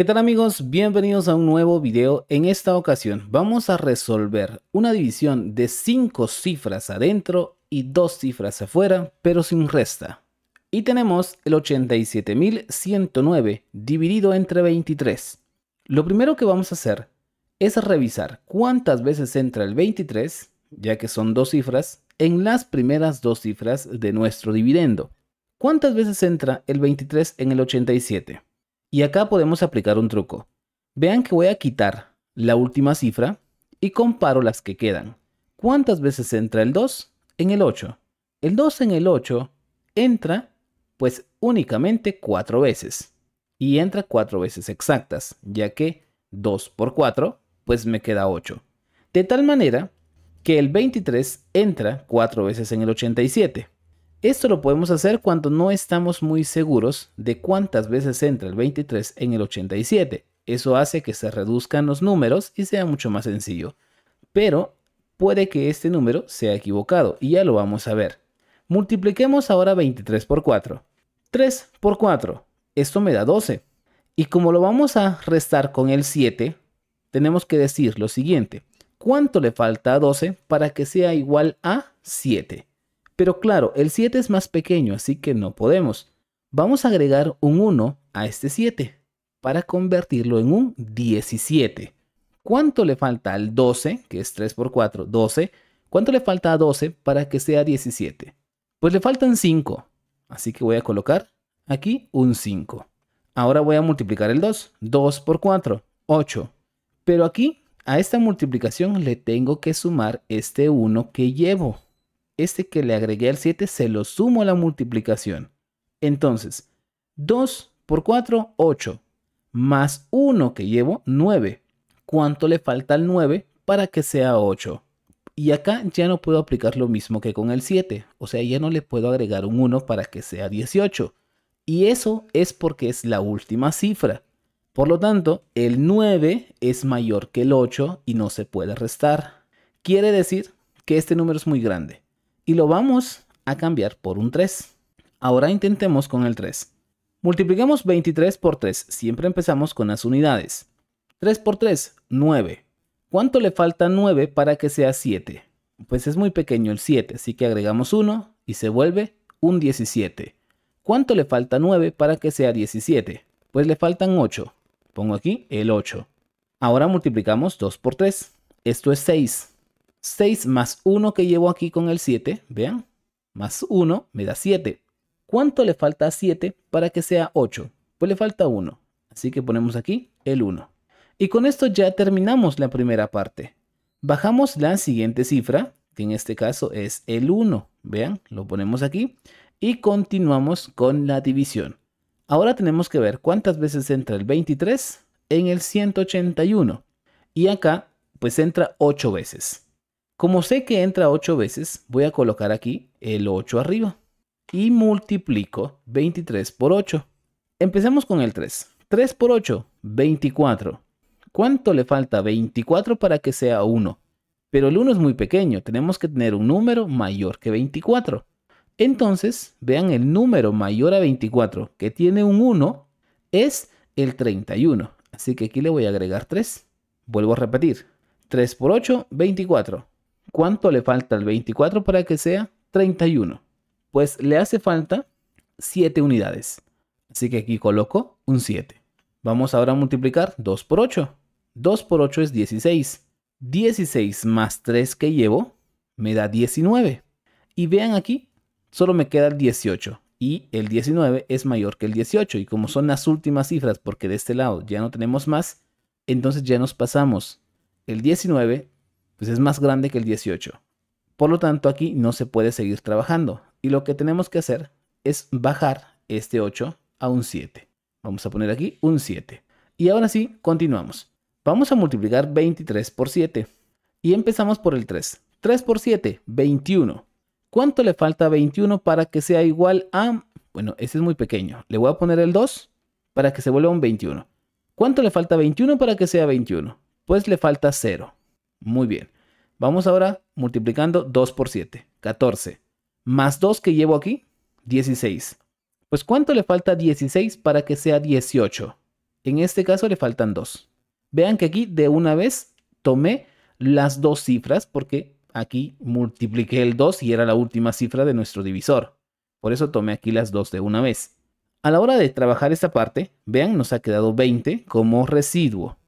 ¿Qué tal amigos? Bienvenidos a un nuevo video. En esta ocasión vamos a resolver una división de 5 cifras adentro y 2 cifras afuera, pero sin resta. Y tenemos el 87.109 dividido entre 23. Lo primero que vamos a hacer es revisar cuántas veces entra el 23, ya que son dos cifras, en las primeras dos cifras de nuestro dividendo. ¿Cuántas veces entra el 23 en el 87? Y acá podemos aplicar un truco. Vean que voy a quitar la última cifra y comparo las que quedan. ¿Cuántas veces entra el 2 en el 8? El 2 en el 8 entra pues únicamente 4 veces. Y entra 4 veces exactas, ya que 2 por 4 pues me queda 8. De tal manera que el 23 entra 4 veces en el 87. Esto lo podemos hacer cuando no estamos muy seguros de cuántas veces entra el 23 en el 87. Eso hace que se reduzcan los números y sea mucho más sencillo. Pero puede que este número sea equivocado y ya lo vamos a ver. Multipliquemos ahora 23 por 4. 3 por 4. Esto me da 12. Y como lo vamos a restar con el 7, tenemos que decir lo siguiente. ¿Cuánto le falta a 12 para que sea igual a 7? Pero claro, el 7 es más pequeño, así que no podemos. Vamos a agregar un 1 a este 7 para convertirlo en un 17. ¿Cuánto le falta al 12, que es 3 por 4, 12? ¿Cuánto le falta a 12 para que sea 17? Pues le faltan 5, así que voy a colocar aquí un 5. Ahora voy a multiplicar el 2, 2 por 4, 8. Pero aquí, a esta multiplicación le tengo que sumar este 1 que llevo este que le agregué al 7 se lo sumo a la multiplicación. Entonces, 2 por 4, 8, más 1 que llevo, 9. ¿Cuánto le falta al 9 para que sea 8? Y acá ya no puedo aplicar lo mismo que con el 7, o sea, ya no le puedo agregar un 1 para que sea 18. Y eso es porque es la última cifra. Por lo tanto, el 9 es mayor que el 8 y no se puede restar. Quiere decir que este número es muy grande y lo vamos a cambiar por un 3. Ahora intentemos con el 3. Multipliquemos 23 por 3, siempre empezamos con las unidades. 3 por 3, 9. ¿Cuánto le falta 9 para que sea 7? Pues es muy pequeño el 7, así que agregamos 1 y se vuelve un 17. ¿Cuánto le falta 9 para que sea 17? Pues le faltan 8. Pongo aquí el 8. Ahora multiplicamos 2 por 3. Esto es 6. 6 más 1 que llevo aquí con el 7, vean, más 1 me da 7. ¿Cuánto le falta a 7 para que sea 8? Pues le falta 1, así que ponemos aquí el 1. Y con esto ya terminamos la primera parte. Bajamos la siguiente cifra, que en este caso es el 1, vean, lo ponemos aquí, y continuamos con la división. Ahora tenemos que ver cuántas veces entra el 23 en el 181, y acá pues entra 8 veces. Como sé que entra 8 veces, voy a colocar aquí el 8 arriba y multiplico 23 por 8. Empecemos con el 3. 3 por 8, 24. ¿Cuánto le falta 24 para que sea 1? Pero el 1 es muy pequeño, tenemos que tener un número mayor que 24. Entonces, vean el número mayor a 24 que tiene un 1 es el 31. Así que aquí le voy a agregar 3. Vuelvo a repetir. 3 por 8, 24. ¿Cuánto le falta al 24 para que sea 31? Pues le hace falta 7 unidades. Así que aquí coloco un 7. Vamos ahora a multiplicar 2 por 8. 2 por 8 es 16. 16 más 3 que llevo me da 19. Y vean aquí, solo me queda el 18. Y el 19 es mayor que el 18. Y como son las últimas cifras, porque de este lado ya no tenemos más, entonces ya nos pasamos el 19 pues es más grande que el 18. Por lo tanto, aquí no se puede seguir trabajando. Y lo que tenemos que hacer es bajar este 8 a un 7. Vamos a poner aquí un 7. Y ahora sí, continuamos. Vamos a multiplicar 23 por 7. Y empezamos por el 3. 3 por 7, 21. ¿Cuánto le falta 21 para que sea igual a... Bueno, ese es muy pequeño. Le voy a poner el 2 para que se vuelva un 21. ¿Cuánto le falta 21 para que sea 21? Pues le falta 0. Muy bien. Vamos ahora multiplicando 2 por 7, 14. Más 2 que llevo aquí, 16. Pues ¿cuánto le falta 16 para que sea 18? En este caso le faltan 2. Vean que aquí de una vez tomé las dos cifras porque aquí multipliqué el 2 y era la última cifra de nuestro divisor. Por eso tomé aquí las dos de una vez. A la hora de trabajar esta parte, vean, nos ha quedado 20 como residuo.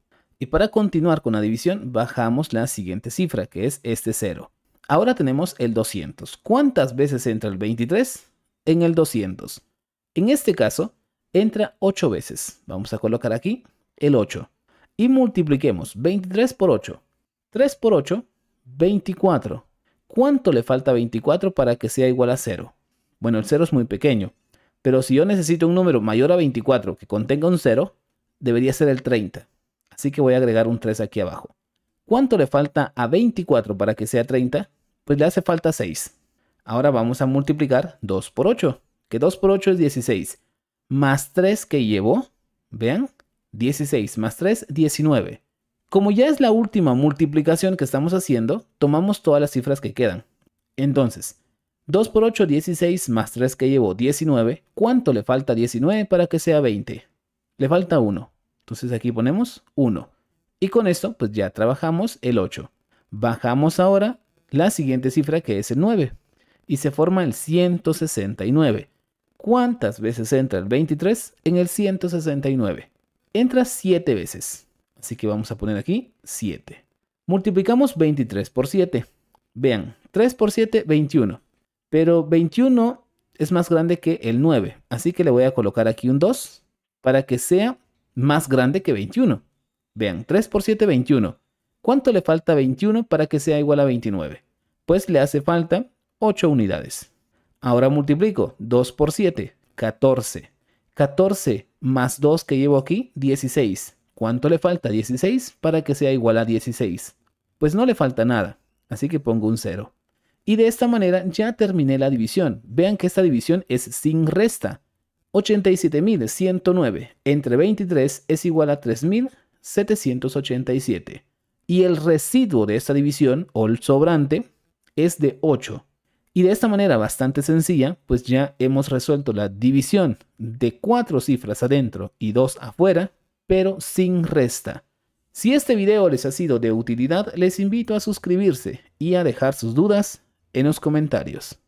Y para continuar con la división, bajamos la siguiente cifra, que es este 0. Ahora tenemos el 200. ¿Cuántas veces entra el 23? En el 200. En este caso, entra 8 veces. Vamos a colocar aquí el 8. Y multipliquemos 23 por 8. 3 por 8, 24. ¿Cuánto le falta 24 para que sea igual a 0? Bueno, el 0 es muy pequeño. Pero si yo necesito un número mayor a 24 que contenga un 0, debería ser el 30. Así que voy a agregar un 3 aquí abajo. ¿Cuánto le falta a 24 para que sea 30? Pues le hace falta 6. Ahora vamos a multiplicar 2 por 8, que 2 por 8 es 16, más 3 que llevo, vean, 16 más 3, 19. Como ya es la última multiplicación que estamos haciendo, tomamos todas las cifras que quedan. Entonces, 2 por 8, 16 más 3 que llevo, 19. ¿Cuánto le falta a 19 para que sea 20? Le falta 1. Entonces aquí ponemos 1. Y con esto pues ya trabajamos el 8. Bajamos ahora la siguiente cifra que es el 9. Y se forma el 169. ¿Cuántas veces entra el 23 en el 169? Entra 7 veces. Así que vamos a poner aquí 7. Multiplicamos 23 por 7. Vean, 3 por 7, 21. Pero 21 es más grande que el 9. Así que le voy a colocar aquí un 2 para que sea más grande que 21. Vean, 3 por 7, 21. ¿Cuánto le falta 21 para que sea igual a 29? Pues le hace falta 8 unidades. Ahora multiplico 2 por 7, 14. 14 más 2 que llevo aquí, 16. ¿Cuánto le falta? 16 para que sea igual a 16. Pues no le falta nada, así que pongo un 0. Y de esta manera ya terminé la división. Vean que esta división es sin resta. 87.109 entre 23 es igual a 3.787. Y el residuo de esta división, o el sobrante, es de 8. Y de esta manera bastante sencilla, pues ya hemos resuelto la división de cuatro cifras adentro y dos afuera, pero sin resta. Si este video les ha sido de utilidad, les invito a suscribirse y a dejar sus dudas en los comentarios.